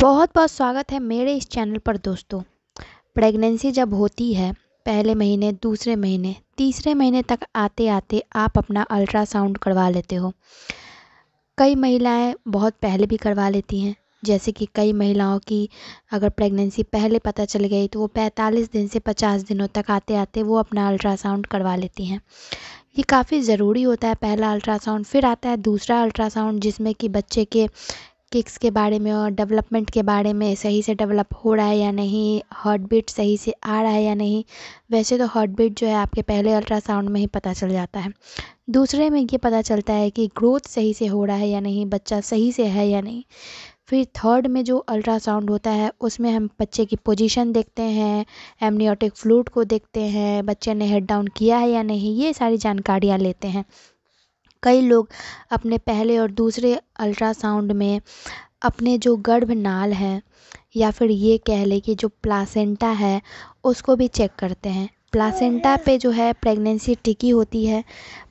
बहुत बहुत स्वागत है मेरे इस चैनल पर दोस्तों प्रेगनेंसी जब होती है पहले महीने दूसरे महीने तीसरे महीने तक आते आते आप अपना अल्ट्रासाउंड करवा लेते हो कई महिलाएं बहुत पहले भी करवा लेती हैं जैसे कि कई महिलाओं की अगर प्रेगनेंसी पहले पता चल गई तो वो 45 दिन से 50 दिनों तक आते आते वो अपना अल्ट्रासाउंड करवा लेती हैं ये काफ़ी ज़रूरी होता है पहला अल्ट्रासाउंड फिर आता है दूसरा अल्ट्रासाउंड जिसमें कि बच्चे के किक्स के बारे में और डेवलपमेंट के बारे में सही से डेवलप हो रहा है या नहीं हार्ट बीट सही से आ रहा है या नहीं वैसे तो हार्ट बीट जो है आपके पहले अल्ट्रासाउंड में ही पता चल जाता है दूसरे में ये पता चलता है कि ग्रोथ सही से हो रहा है या नहीं बच्चा सही से है या नहीं फिर थर्ड में जो अल्ट्रासाउंड होता है उसमें हम बच्चे की पोजीशन देखते हैं एमनियोटिक फ्लूट को देखते हैं बच्चे ने हेड डाउन किया है या नहीं ये सारी जानकारियाँ लेते हैं कई लोग अपने पहले और दूसरे अल्ट्रासाउंड में अपने जो गर्भनाल हैं या फिर ये कह लें कि जो प्लासेंटा है उसको भी चेक करते हैं प्लासेंटा पे जो है प्रेगनेंसी टिकी होती है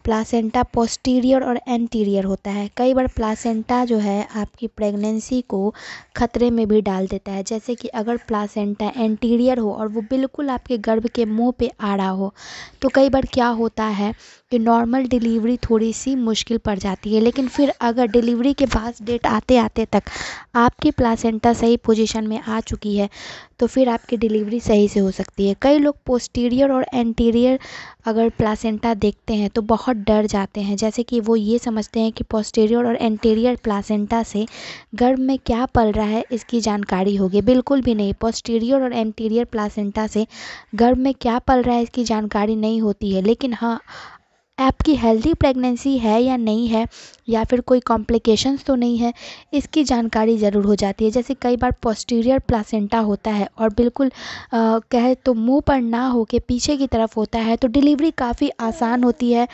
प्लासेंटा पोस्टीरियर और एंटीरियर होता है कई बार प्लासेंटा जो है आपकी प्रेगनेंसी को खतरे में भी डाल देता है जैसे कि अगर प्लासेंटा एंटीरियर हो और वो बिल्कुल आपके गर्भ के मुंह पे आ रहा हो तो कई बार क्या होता है कि नॉर्मल डिलीवरी थोड़ी सी मुश्किल पड़ जाती है लेकिन फिर अगर डिलीवरी के पास डेट आते आते तक आपकी प्लासेंटा सही पोजिशन में आ चुकी है तो फिर आपकी डिलीवरी सही से हो सकती है कई लोग पोस्टीरियर और एंटीरियर अगर प्लासेंटा देखते हैं तो बहुत डर जाते हैं जैसे कि वो ये समझते हैं कि पोस्टेरियर और एंटीरियर प्लासेंटा से गर्भ में क्या पल रहा है इसकी जानकारी होगी बिल्कुल भी नहीं पोस्टेरियर और एंटीरियर प्लासेंटा से गर्भ में क्या पल रहा है इसकी जानकारी नहीं होती है लेकिन हाँ आपकी हेल्दी प्रेगनेंसी है या नहीं है या फिर कोई कॉम्प्लिकेशंस तो नहीं है इसकी जानकारी ज़रूर हो जाती है जैसे कई बार पोस्टीरियर प्लासेंटा होता है और बिल्कुल कहे तो मुंह पर ना हो के पीछे की तरफ होता है तो डिलीवरी काफ़ी आसान होती है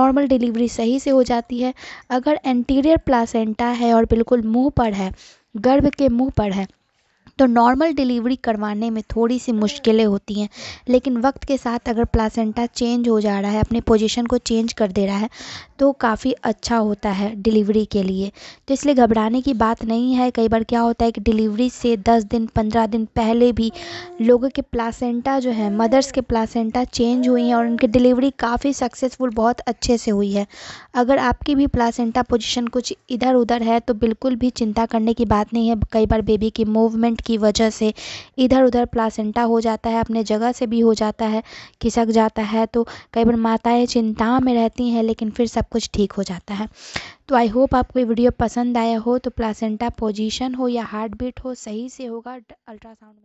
नॉर्मल डिलीवरी सही से हो जाती है अगर एंटीरियर प्लासेंटा है और बिल्कुल मुँह पर है गर्भ के मुँह पर है तो नॉर्मल डिलीवरी करवाने में थोड़ी सी मुश्किलें होती हैं लेकिन वक्त के साथ अगर प्लासेंटा चेंज हो जा रहा है अपने पोजीशन को चेंज कर दे रहा है तो काफ़ी अच्छा होता है डिलीवरी के लिए तो इसलिए घबराने की बात नहीं है कई बार क्या होता है कि डिलीवरी से दस दिन पंद्रह दिन पहले भी लोगों के प्लासेंटा जो है मदर्स के प्लासेंटा चेंज हुई हैं और उनकी डिलीवरी काफ़ी सक्सेसफुल बहुत अच्छे से हुई है अगर आपकी भी प्लासेंटा पोजिशन कुछ इधर उधर है तो बिल्कुल भी चिंता करने की बात नहीं है कई बार बेबी की मूवमेंट की वजह से इधर उधर प्लासेंटा हो जाता है अपने जगह से भी हो जाता है खिसक जाता है तो कई बार माताएं चिंता में रहती हैं लेकिन फिर सब कुछ ठीक हो जाता है तो आई होप आपको ये वीडियो पसंद आया हो तो प्लासेंटा पोजीशन हो या हार्ट बीट हो सही से होगा अल्ट्रासाउंड में